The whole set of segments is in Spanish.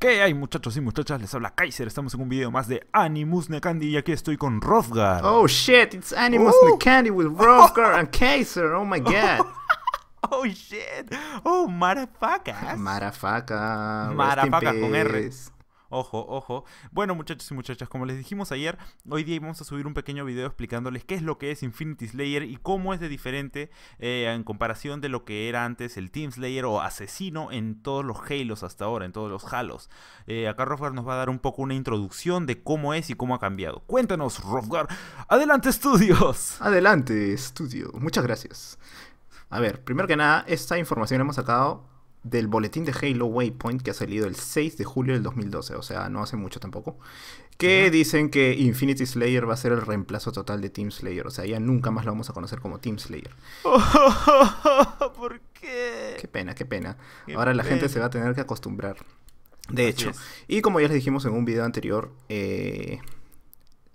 ¿Qué hay muchachos y muchachas? Les habla Kaiser, estamos en un video más de Animus Nekandi y aquí estoy con Rothgar. Oh shit, it's Animus uh. Necandi with Rothgar and Kaiser, oh my god. Oh shit, oh marafacas Marafaca. Marafaca con R's. Ojo, ojo. Bueno, muchachos y muchachas, como les dijimos ayer, hoy día vamos a subir un pequeño video explicándoles qué es lo que es Infinity Slayer y cómo es de diferente eh, en comparación de lo que era antes el Team Slayer o asesino en todos los Halos hasta ahora, en todos los Halos. Eh, acá Rofgar nos va a dar un poco una introducción de cómo es y cómo ha cambiado. Cuéntanos, Rofgar. Adelante, estudios. Adelante, estudio. Muchas gracias. A ver, primero que nada, esta información hemos sacado del boletín de Halo Waypoint que ha salido el 6 de julio del 2012, o sea, no hace mucho tampoco, que dicen que Infinity Slayer va a ser el reemplazo total de Team Slayer, o sea, ya nunca más lo vamos a conocer como Team Slayer. ¿Por qué? Qué pena, qué pena. Ahora la gente se va a tener que acostumbrar. De hecho, y como ya les dijimos en un video anterior, eh,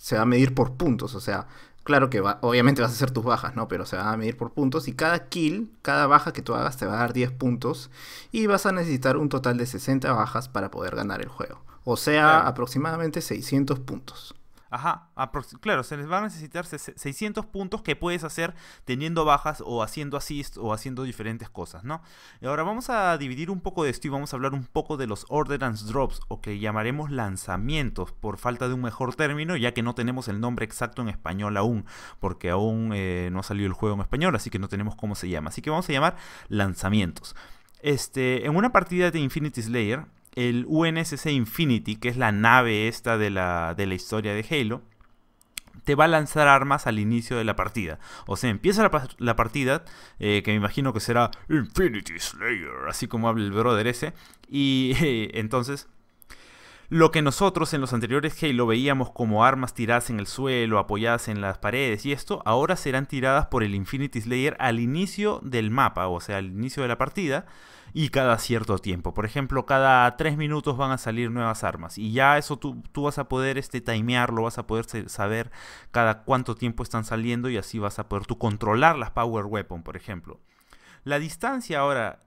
se va a medir por puntos, o sea, claro que va, obviamente vas a hacer tus bajas, ¿no? Pero se va a medir por puntos y cada kill, cada baja que tú hagas te va a dar 10 puntos y vas a necesitar un total de 60 bajas para poder ganar el juego. O sea, aproximadamente 600 puntos. Ajá, claro, se les va a necesitar 600 puntos que puedes hacer teniendo bajas o haciendo assists o haciendo diferentes cosas, ¿no? Y ahora vamos a dividir un poco de esto y vamos a hablar un poco de los Orderance Drops o que llamaremos lanzamientos por falta de un mejor término, ya que no tenemos el nombre exacto en español aún, porque aún eh, no ha salido el juego en español, así que no tenemos cómo se llama. Así que vamos a llamar lanzamientos. Este, en una partida de Infinity Slayer, el UNSC Infinity, que es la nave esta de la, de la historia de Halo, te va a lanzar armas al inicio de la partida. O sea, empieza la, partida, eh, que me imagino que será Infinity Slayer, así como habla el brother ese. Y eh, entonces lo que nosotros en los anteriores Halo veíamos como armas tiradas en el suelo, apoyadas en las paredes y esto, ahora serán tiradas por el Infinity Slayer al inicio del mapa, o sea, al inicio de la partida, y cada cierto tiempo. Por ejemplo, cada 3 minutos van a salir nuevas armas y ya eso tú, vas a poder este, timearlo, vas a poder saber cada cuánto tiempo están saliendo y así vas a poder tú controlar las Power Weapon, por ejemplo. La distancia ahora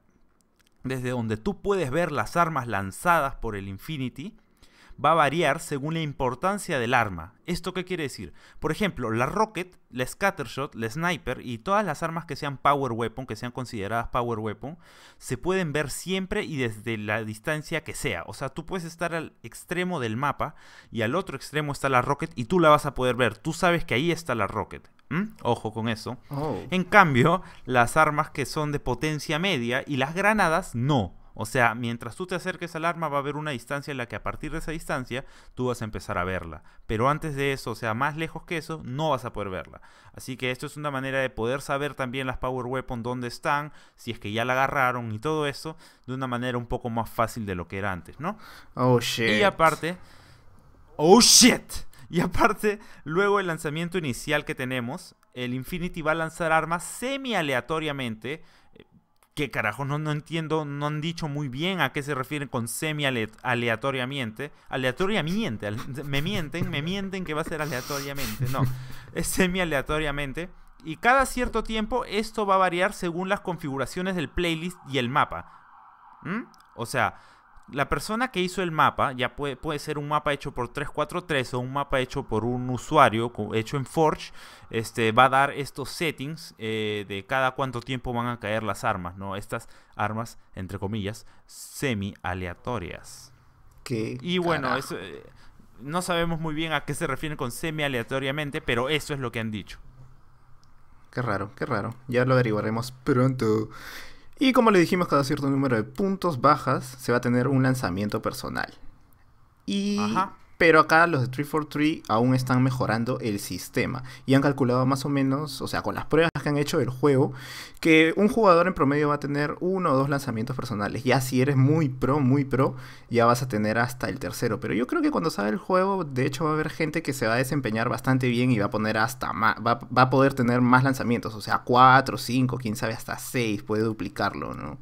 desde donde tú puedes ver las armas lanzadas por el Infinity va a variar según la importancia del arma. ¿Esto qué quiere decir? Por ejemplo, la Rocket, la Scattershot, la Sniper y todas las armas que sean Power Weapon, que sean consideradas Power Weapon, se pueden ver siempre y desde la distancia que sea. O sea, tú puedes estar al extremo del mapa y al otro extremo está la Rocket y tú la vas a poder ver. Tú sabes que ahí está la Rocket. Ojo con eso. Oh. En cambio, las armas que son de potencia media y las granadas no. O sea, mientras tú te acerques al arma va a haber una distancia en la que a partir de esa distancia tú vas a empezar a verla. Pero antes de eso, o sea, más lejos que eso, no vas a poder verla. Así que esto es una manera de poder saber también las Power Weapon dónde están, si es que ya la agarraron y todo eso, de una manera un poco más fácil de lo que era antes, ¿no? Oh, shit. Y aparte... Oh, shit. Y aparte, luego el lanzamiento inicial que tenemos, el Infinity va a lanzar armas semi aleatoriamente que carajo no, entiendo, no han dicho muy bien a qué se refieren con semi aleatoriamente. Aleatoriamente, me mienten, me mienten que va a ser aleatoriamente, no, es semi aleatoriamente. Y cada cierto tiempo esto va a variar según las configuraciones del playlist y el mapa. ¿Mm? O sea, la persona que hizo el mapa, ya puede, puede ser un mapa hecho por 343 o un mapa hecho por un usuario, hecho en Forge, este, va a dar estos settings eh, de cada cuánto tiempo van a caer las armas, ¿no? Estas armas, entre comillas, semi-aleatorias. Y bueno, eso, eh, no sabemos muy bien a qué se refieren con semi-aleatoriamente, pero eso es lo que han dicho. Qué raro, qué raro. Ya lo averiguaremos pronto. Y como le dijimos, cada cierto número de puntos bajas se va a tener un lanzamiento personal. Y pero acá los de 343 aún están mejorando el sistema y han calculado más o menos, o sea, con las pruebas que han hecho del juego, que un jugador en promedio va a tener uno o dos lanzamientos personales. Ya si eres muy pro, muy pro, ya vas a tener hasta el tercero. Pero yo creo que cuando sale el juego, de hecho va a haber gente que se va a desempeñar bastante bien y va a poner hasta va, va a poder tener más lanzamientos, o sea, cuatro, cinco, quién sabe, hasta seis, puede duplicarlo, ¿no?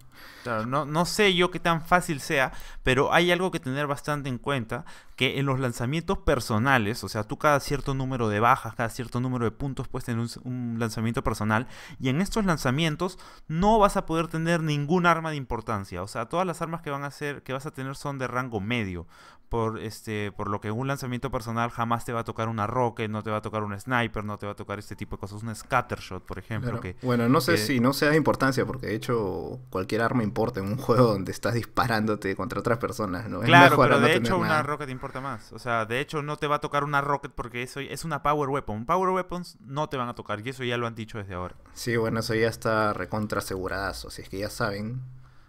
no, no sé yo qué tan fácil sea, pero hay algo que tener bastante en cuenta, que en los lanzamientos personales, o sea, tú cada cierto número de bajas, cada cierto número de puntos puedes tener un, lanzamiento personal, y en estos lanzamientos no vas a poder tener ningún arma de importancia, o sea, todas las armas que, van a ser, que vas a tener son de rango medio, por, este, por lo que un lanzamiento personal jamás te va a tocar una rocket, no te va a tocar un sniper, no te va a tocar este tipo de cosas, un scattershot, por ejemplo. bueno, no sé si no sea de importancia, porque de hecho cualquiera me importa en un juego donde estás disparándote contra otras personas, ¿no? Claro, pero de hecho una rocket importa más. O sea, de hecho no te va a tocar una rocket porque eso es una power weapon. Power weapons no te van a tocar y eso ya lo han dicho desde ahora. Sí, bueno, eso ya está recontra aseguradazo, si es que ya saben.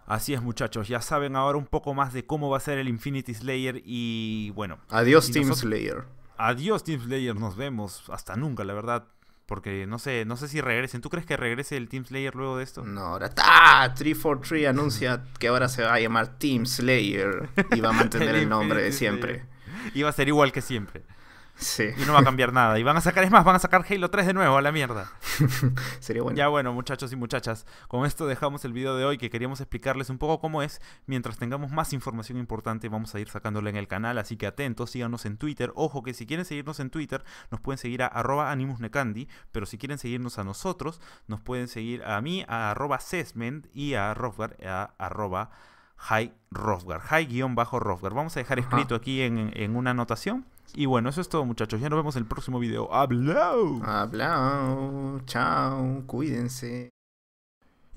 Así es, muchachos, ya saben ahora un poco más de cómo va a ser el Infinity Slayer y bueno. Adiós, Team Slayer. Adiós, Team Slayer, nos vemos. Hasta nunca, la verdad. Porque no sé, no sé si regresen. ¿Tú crees que regrese el Team Slayer luego de esto? No, ahora está. 343 anuncia que ahora se va a llamar Team Slayer y va a mantener el nombre de siempre. Y va a ser igual que siempre. Y no va a cambiar nada. Y van a sacar, es más, van a sacar Halo 3 de nuevo a la mierda. Sería bueno. Ya bueno, muchachos y muchachas, con esto dejamos el video de hoy que queríamos explicarles un poco cómo es. Mientras tengamos más información importante, vamos a ir sacándola en el canal. Así que atentos, síganos en Twitter. Ojo que si quieren seguirnos en Twitter, nos pueden seguir a arroba Pero si quieren seguirnos a nosotros, nos pueden seguir a mí, a arroba y a Rofgar, a high guión Vamos a dejar escrito aquí en, en una anotación y bueno, eso es todo, muchachos. Ya nos vemos en el próximo video. ¡Hablao! ¡Hablao! ¡Chao! ¡Cuídense!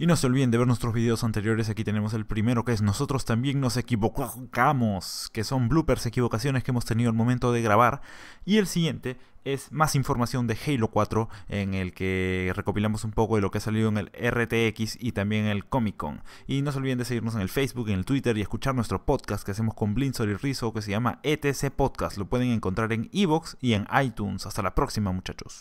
Y no se olviden de ver nuestros videos anteriores, aquí tenemos el primero que es Nosotros también nos equivocamos, que son bloopers, equivocaciones que hemos tenido al momento de grabar. Y el siguiente es más información de Halo 4, en el que recopilamos un poco de lo que ha salido en el RTX y también en el Comic Con. Y no se olviden de seguirnos en el Facebook, en el Twitter y escuchar nuestro podcast que hacemos con Blinzor y Rizo que se llama ETC Podcast. Lo pueden encontrar en Evox y en iTunes. Hasta la próxima muchachos.